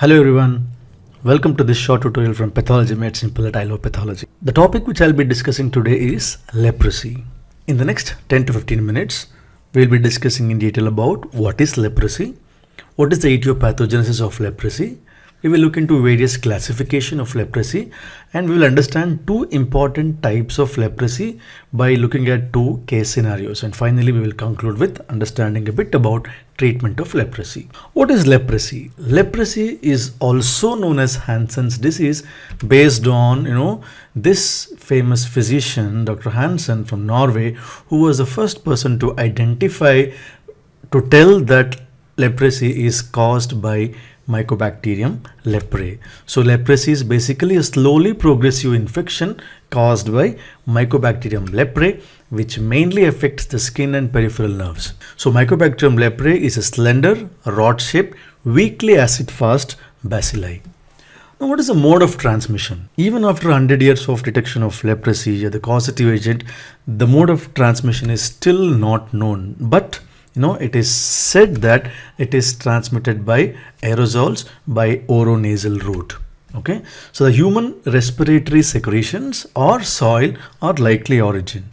Hello everyone, welcome to this short tutorial from Pathology Made Simple at I Love Pathology. The topic which I'll be discussing today is leprosy. In the next 10 to 15 minutes, we'll be discussing in detail about what is leprosy, what is the etiopathogenesis of leprosy, we will look into various classification of leprosy and we will understand two important types of leprosy by looking at two case scenarios and finally we will conclude with understanding a bit about treatment of leprosy. What is leprosy? Leprosy is also known as Hansen's disease based on, you know, this famous physician, Dr. Hansen from Norway, who was the first person to identify, to tell that leprosy is caused by Mycobacterium leprae. So leprosy is basically a slowly progressive infection caused by Mycobacterium leprae which mainly affects the skin and peripheral nerves. So Mycobacterium leprae is a slender, rod-shaped, weakly acid-fast bacilli. Now what is the mode of transmission? Even after 100 years of detection of leprosy, the causative agent, the mode of transmission is still not known. But you know it is said that it is transmitted by aerosols by oronasal route okay so the human respiratory secretions or soil are likely origin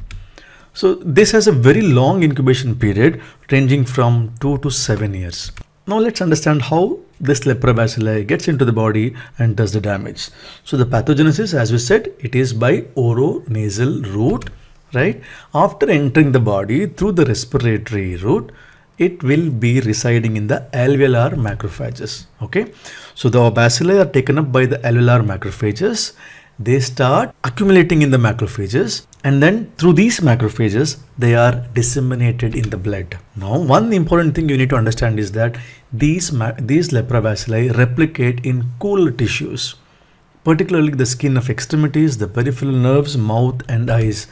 so this has a very long incubation period ranging from 2 to 7 years. Now let's understand how this leprobacilli gets into the body and does the damage. So the pathogenesis as we said it is by oronasal route right. After entering the body through the respiratory route it will be residing in the alveolar macrophages okay. So the bacilli are taken up by the alveolar macrophages they start accumulating in the macrophages and then through these macrophages they are disseminated in the blood now one important thing you need to understand is that these these lepra bacilli replicate in cool tissues particularly the skin of extremities the peripheral nerves mouth and eyes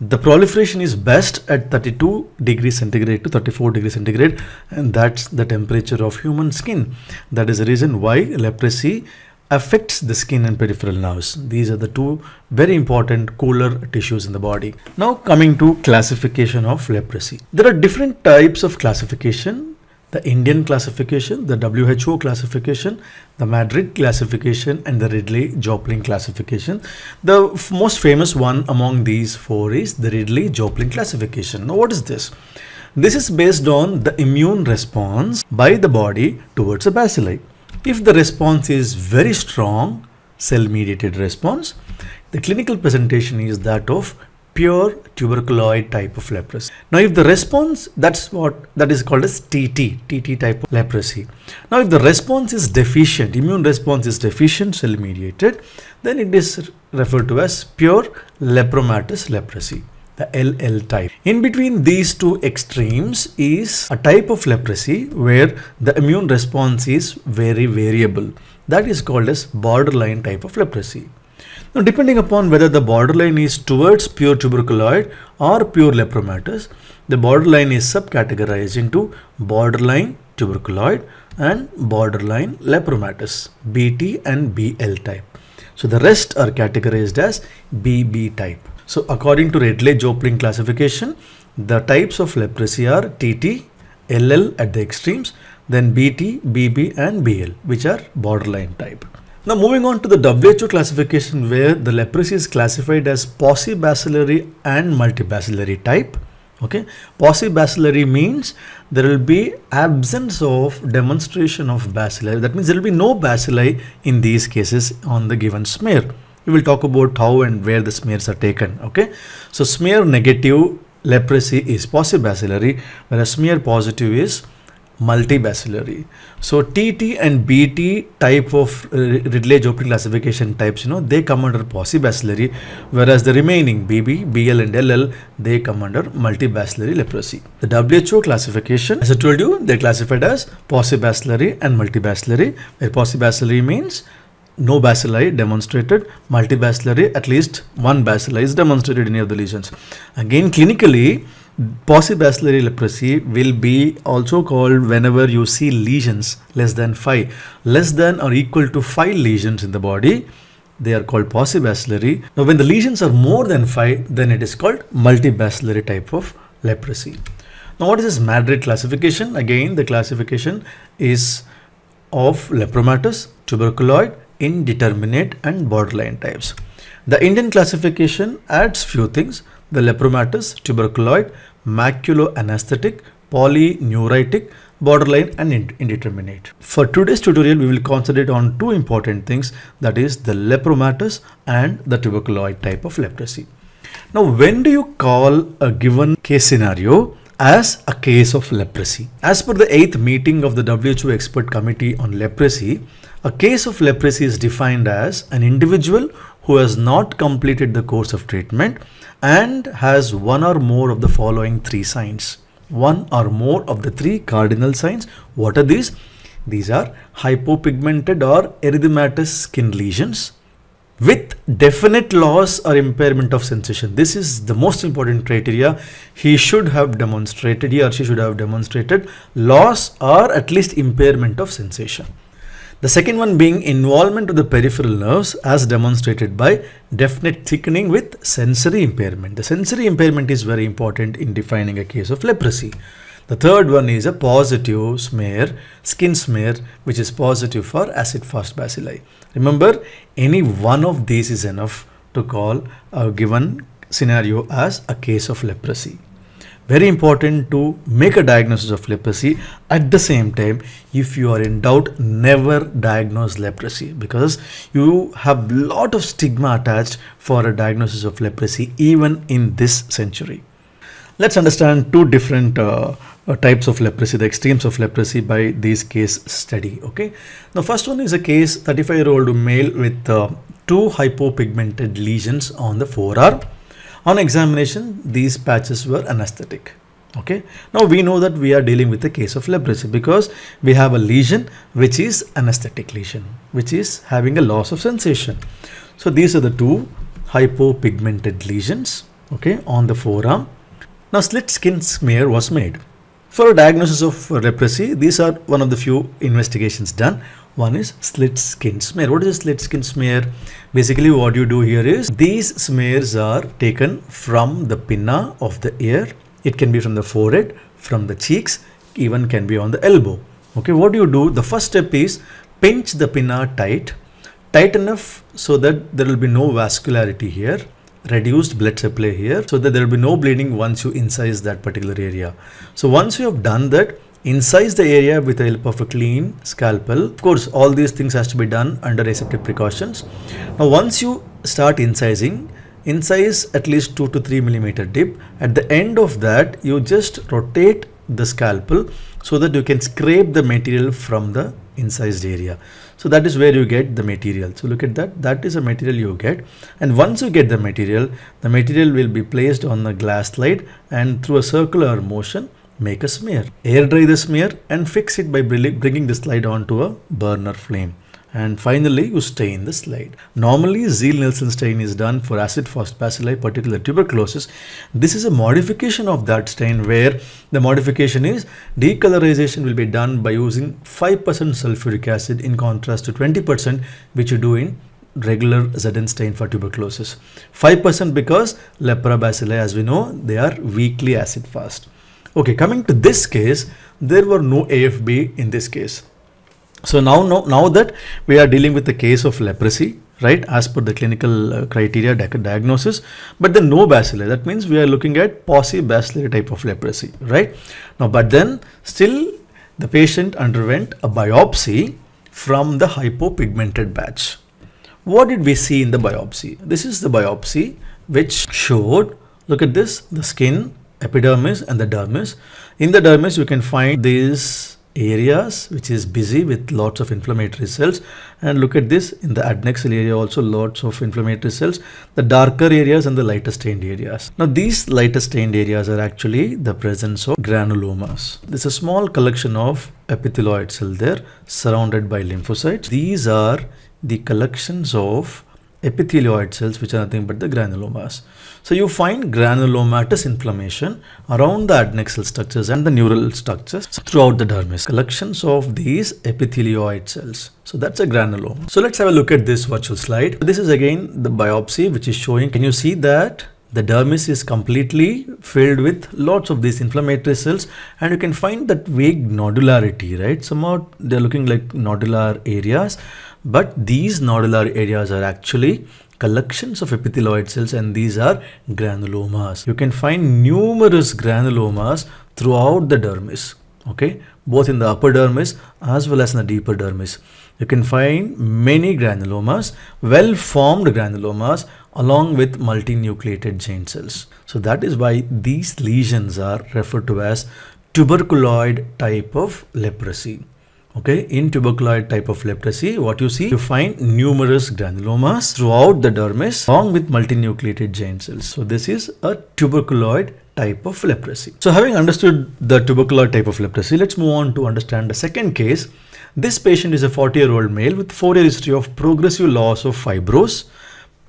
the proliferation is best at 32 degrees centigrade to 34 degrees centigrade and that's the temperature of human skin that is the reason why leprosy affects the skin and peripheral nerves. These are the two very important cooler tissues in the body. Now coming to classification of leprosy. There are different types of classification. The Indian classification, the WHO classification, the Madrid classification and the Ridley-Joplin classification. The most famous one among these four is the Ridley-Joplin classification. Now what is this? This is based on the immune response by the body towards a bacilli. If the response is very strong, cell mediated response, the clinical presentation is that of pure tuberculoid type of leprosy. Now if the response, that's what, that is called as TT, TT type of leprosy. Now if the response is deficient, immune response is deficient, cell mediated, then it is referred to as pure lepromatous leprosy the LL type. In between these two extremes is a type of leprosy where the immune response is very variable. That is called as borderline type of leprosy. Now, depending upon whether the borderline is towards pure tuberculoid or pure lepromatous, the borderline is subcategorized into borderline tuberculoid and borderline lepromatous, BT and BL type. So the rest are categorized as BB type. So according to Redley-Joplin classification, the types of leprosy are TT, LL at the extremes, then BT, BB and BL, which are borderline type. Now moving on to the WHO classification where the leprosy is classified as paucibacillary and multibacillary type. Okay, paucibacillary means there will be absence of demonstration of bacilli. That means there will be no bacilli in these cases on the given smear we will talk about how and where the smears are taken okay so smear negative leprosy is bacillary, whereas smear positive is multibacillary so tt and bt type of uh, ridley joplin classification types you know they come under bacillary, whereas the remaining bb bl and ll they come under multibacillary leprosy the who classification as i told you they classified as bacillary and multibacillary where bacillary means no bacilli demonstrated, multibacillary, at least one bacilli is demonstrated in other the lesions. Again, clinically, Possibacillary leprosy will be also called whenever you see lesions less than 5. Less than or equal to 5 lesions in the body, they are called possibacillary. Now when the lesions are more than 5, then it is called multibacillary type of leprosy. Now what is this Madrid classification? Again, the classification is of lepromatous, tuberculoid, indeterminate and borderline types. The Indian classification adds few things, the lepromatous, tuberculoid, maculoanesthetic, polyneuritic, borderline and indeterminate. For today's tutorial, we will concentrate on two important things that is the lepromatous and the tuberculoid type of leprosy. Now, when do you call a given case scenario as a case of leprosy? As per the eighth meeting of the WHO expert committee on leprosy, a case of leprosy is defined as an individual who has not completed the course of treatment and has one or more of the following three signs. One or more of the three cardinal signs. What are these? These are hypopigmented or erythematous skin lesions with definite loss or impairment of sensation. This is the most important criteria. He should have demonstrated, he or she should have demonstrated loss or at least impairment of sensation. The second one being involvement of the peripheral nerves as demonstrated by definite thickening with sensory impairment. The sensory impairment is very important in defining a case of leprosy. The third one is a positive smear, skin smear, which is positive for acid fast bacilli. Remember, any one of these is enough to call a given scenario as a case of leprosy very important to make a diagnosis of leprosy at the same time if you are in doubt never diagnose leprosy because you have lot of stigma attached for a diagnosis of leprosy even in this century let's understand two different uh, uh types of leprosy the extremes of leprosy by this case study okay the first one is a case 35 year old male with uh, two hypopigmented lesions on the forearm on examination, these patches were anesthetic. Okay. Now we know that we are dealing with a case of leprosy because we have a lesion which is anesthetic lesion, which is having a loss of sensation. So these are the two hypopigmented lesions okay, on the forearm. Now slit skin smear was made. For a diagnosis of leprosy, these are one of the few investigations done. One is slit skin smear. What is a slit skin smear? Basically, what you do here is these smears are taken from the pinna of the ear. It can be from the forehead, from the cheeks, even can be on the elbow. Okay, what do you do? The first step is pinch the pinna tight, tight enough so that there will be no vascularity here reduced blood supply here so that there will be no bleeding once you incise that particular area. So once you have done that, incise the area with the help of a clean scalpel. Of course, all these things has to be done under aseptic precautions. Now once you start incising, incise at least 2 to 3 millimeter dip. At the end of that, you just rotate the scalpel so that you can scrape the material from the incised area. So that is where you get the material. So look at that. That is a material you get. And once you get the material, the material will be placed on the glass slide and through a circular motion, make a smear. Air dry the smear and fix it by bringing the slide onto a burner flame. And finally, you stain the slide. Normally, Zeal-Nelson stain is done for acid-fast bacilli, particularly tuberculosis. This is a modification of that stain where the modification is decolorization will be done by using 5% sulfuric acid in contrast to 20% which you do in regular Zn stain for tuberculosis. 5% because lepra bacilli as we know they are weakly acid fast. Okay, coming to this case, there were no AFB in this case. So now, now, now that we are dealing with the case of leprosy, right, as per the clinical uh, criteria diagnosis, but then no bacilli. that means we are looking at bacillary type of leprosy, right? Now, but then still the patient underwent a biopsy from the hypopigmented batch. What did we see in the biopsy? This is the biopsy which showed, look at this, the skin, epidermis and the dermis. In the dermis, you can find these areas which is busy with lots of inflammatory cells and look at this in the adnexal area also lots of inflammatory cells the darker areas and the lighter stained areas now these lighter stained areas are actually the presence of granulomas there's a small collection of epithelioid cell there surrounded by lymphocytes these are the collections of epithelioid cells which are nothing but the granulomas so you find granulomatous inflammation around the adnexal structures and the neural structures throughout the dermis. Collections of these epithelioid cells. So that's a granulome. So let's have a look at this virtual slide. This is again the biopsy which is showing. Can you see that the dermis is completely filled with lots of these inflammatory cells and you can find that vague nodularity right somehow they're looking like nodular areas but these nodular areas are actually collections of epithelioid cells and these are granulomas. You can find numerous granulomas throughout the dermis, okay, both in the upper dermis as well as in the deeper dermis. You can find many granulomas, well-formed granulomas along with multinucleated giant cells. So that is why these lesions are referred to as tuberculoid type of leprosy. Okay, in tuberculoid type of leprosy, what you see, you find numerous granulomas throughout the dermis along with multinucleated giant cells. So this is a tuberculoid type of leprosy. So having understood the tuberculoid type of leprosy, let's move on to understand the second case. This patient is a 40-year-old male with four-year history of progressive loss of fibrose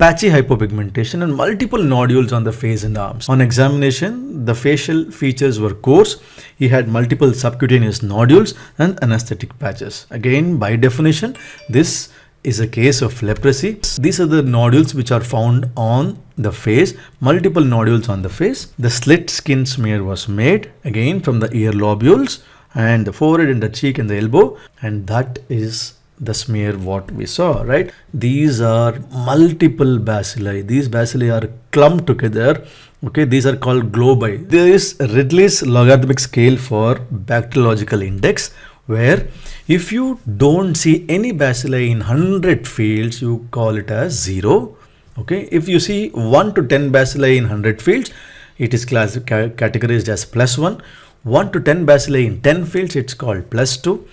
patchy hypopigmentation and multiple nodules on the face and arms. On examination, the facial features were coarse. He had multiple subcutaneous nodules and anesthetic patches. Again, by definition, this is a case of leprosy. These are the nodules which are found on the face, multiple nodules on the face. The slit skin smear was made again from the ear lobules and the forehead and the cheek and the elbow and that is the smear what we saw, right? These are multiple bacilli. These bacilli are clumped together. Okay, these are called globi. There is Ridley's logarithmic scale for bacteriological index where if you don't see any bacilli in 100 fields, you call it as zero. Okay, if you see 1 to 10 bacilli in 100 fields, it is class, categorized as plus 1. 1 to 10 bacilli in 10 fields, it's called plus 2.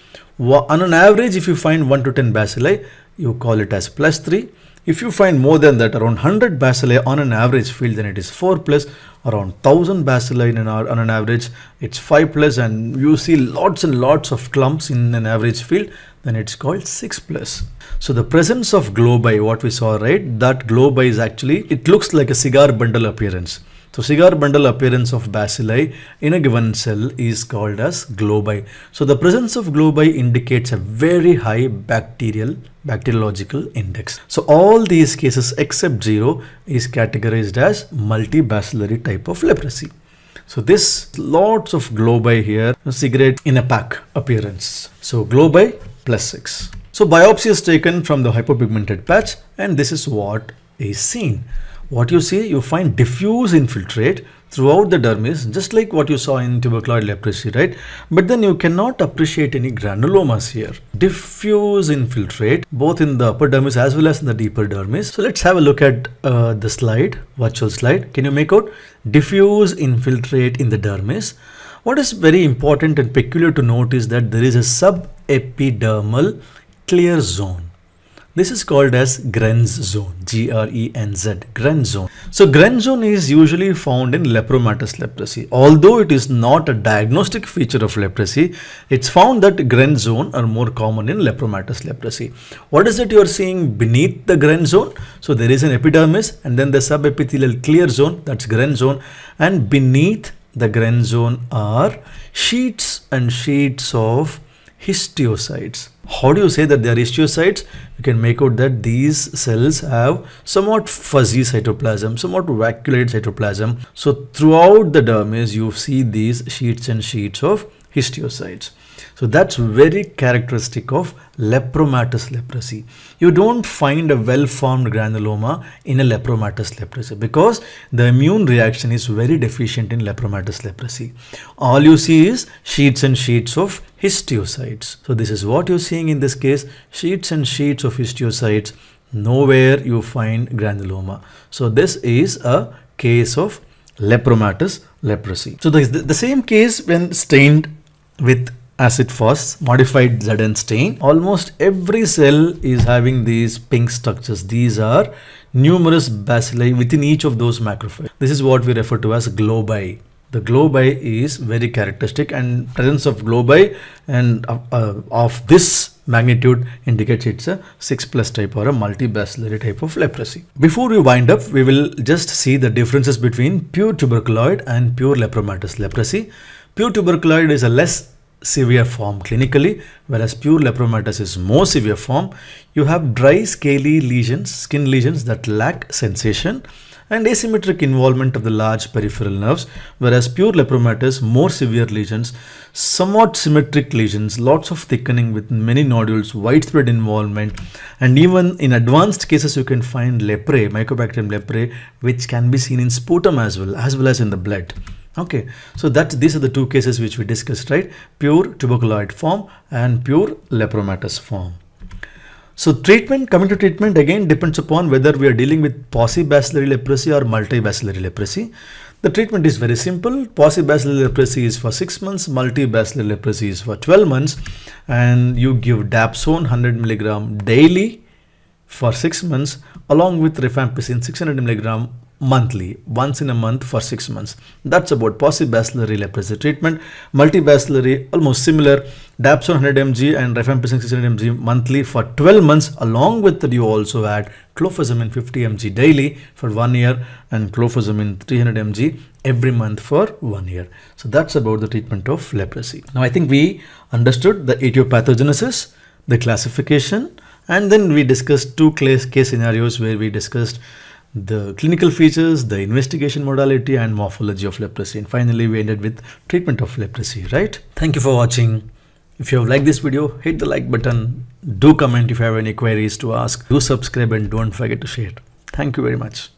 On an average, if you find 1 to 10 bacilli, you call it as plus 3. If you find more than that, around 100 bacilli on an average field, then it is 4 plus. Around 1000 bacilli an hour, on an average, it's 5 plus. And you see lots and lots of clumps in an average field, then it's called 6 plus. So the presence of globi, what we saw, right? That globi is actually, it looks like a cigar bundle appearance. So cigar bundle appearance of bacilli in a given cell is called as globi. So the presence of globi indicates a very high bacterial bacteriological index. So all these cases except 0 is categorized as multibacillary type of leprosy. So this lots of globi here, cigarette in a pack appearance. So globi plus 6. So biopsy is taken from the hypopigmented patch and this is what is seen what you see, you find diffuse infiltrate throughout the dermis, just like what you saw in tuberculoid leprosy, right? But then you cannot appreciate any granulomas here. Diffuse infiltrate, both in the upper dermis as well as in the deeper dermis. So let's have a look at uh, the slide, virtual slide. Can you make out? Diffuse infiltrate in the dermis. What is very important and peculiar to note is that there is a subepidermal clear zone this is called as Grenz zone, G-R-E-N-Z, Grenz zone. So Grenz zone is usually found in lepromatous leprosy. Although it is not a diagnostic feature of leprosy, it's found that Grenz zone are more common in lepromatous leprosy. What is it you're seeing beneath the Grenz zone? So there is an epidermis and then the subepithelial clear zone, that's Grenz zone. And beneath the Grenz zone are sheets and sheets of histiocytes. How do you say that they are histiocytes? You can make out that these cells have somewhat fuzzy cytoplasm, somewhat vacuolated cytoplasm. So throughout the dermis, you see these sheets and sheets of histiocytes. So that's very characteristic of lepromatous leprosy. You don't find a well-formed granuloma in a lepromatous leprosy because the immune reaction is very deficient in lepromatous leprosy. All you see is sheets and sheets of histiocytes. So this is what you're seeing in this case, sheets and sheets of histiocytes. Nowhere you find granuloma. So this is a case of lepromatous leprosy. So the, the same case when stained with as it was modified Zn stain. Almost every cell is having these pink structures. These are numerous bacilli within each of those macrophages. This is what we refer to as globi. The globi is very characteristic and presence of globi and uh, uh, of this magnitude indicates it's a 6 plus type or a multibacillary type of leprosy. Before we wind up, we will just see the differences between pure tuberculoid and pure lepromatous leprosy. Pure tuberculoid is a less severe form clinically, whereas pure lepromatosis is more severe form. You have dry scaly lesions, skin lesions that lack sensation and asymmetric involvement of the large peripheral nerves, whereas pure lepromatous, more severe lesions, somewhat symmetric lesions, lots of thickening with many nodules, widespread involvement, and even in advanced cases, you can find leprae, Mycobacterium leprae, which can be seen in sputum as well, as well as in the blood okay so that these are the two cases which we discussed right pure tuberculoid form and pure lepromatous form so treatment coming to treatment again depends upon whether we are dealing with paucibacillary leprosy or multibacillary leprosy the treatment is very simple. Paucibacillary leprosy is for 6 months, multibacillary leprosy is for 12 months and you give dapsone 100 milligram daily for 6 months along with rifampicin 600 milligram monthly, once in a month for six months. That's about posibacillary leprosy treatment. Multibacillary, almost similar, Dapsone 100 mg and Rifampicin 600 mg monthly for 12 months. Along with that, you also add clofazimine 50 mg daily for one year and clofazimine 300 mg every month for one year. So that's about the treatment of leprosy. Now, I think we understood the etiopathogenesis, the classification, and then we discussed two case scenarios where we discussed the clinical features, the investigation modality and morphology of leprosy. And finally, we ended with treatment of leprosy, right? Thank you for watching. If you have liked this video, hit the like button. Do comment if you have any queries to ask. Do subscribe and don't forget to share. Thank you very much.